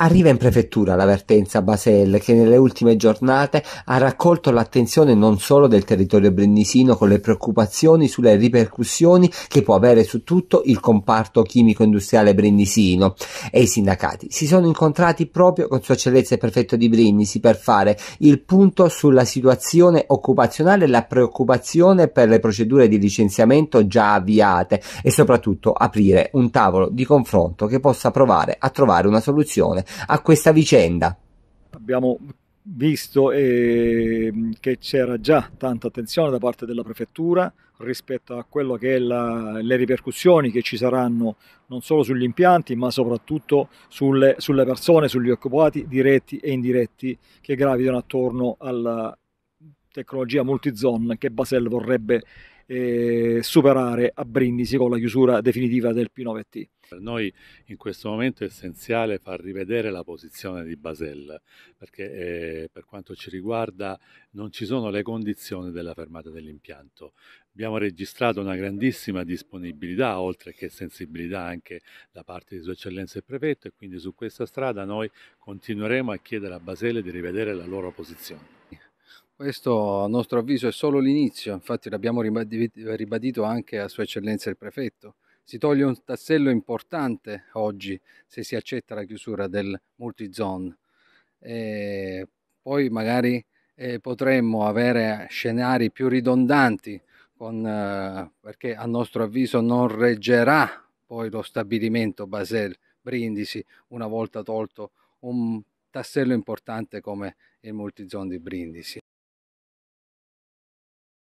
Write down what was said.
Arriva in prefettura l'avvertenza Basel che nelle ultime giornate ha raccolto l'attenzione non solo del territorio brennisino con le preoccupazioni sulle ripercussioni che può avere su tutto il comparto chimico industriale brennisino e i sindacati si sono incontrati proprio con Sua Eccellenza il prefetto di Brennisi per fare il punto sulla situazione occupazionale e la preoccupazione per le procedure di licenziamento già avviate e soprattutto aprire un tavolo di confronto che possa provare a trovare una soluzione a questa vicenda? Abbiamo visto eh, che c'era già tanta attenzione da parte della prefettura rispetto a quello che è la, le ripercussioni che ci saranno non solo sugli impianti ma soprattutto sulle, sulle persone, sugli occupati diretti e indiretti che gravitano attorno alla, tecnologia multizone che Basel vorrebbe eh, superare a Brindisi con la chiusura definitiva del P9T. Per noi in questo momento è essenziale far rivedere la posizione di Basel, perché eh, per quanto ci riguarda non ci sono le condizioni della fermata dell'impianto. Abbiamo registrato una grandissima disponibilità, oltre che sensibilità anche da parte di Sua Eccellenza e Prefetto e quindi su questa strada noi continueremo a chiedere a Basele di rivedere la loro posizione. Questo a nostro avviso è solo l'inizio, infatti l'abbiamo ribadito anche a Sua Eccellenza il Prefetto. Si toglie un tassello importante oggi se si accetta la chiusura del multizone. E poi magari eh, potremmo avere scenari più ridondanti con, eh, perché a nostro avviso non reggerà poi lo stabilimento Basel Brindisi una volta tolto un tassello importante come il multizone di Brindisi.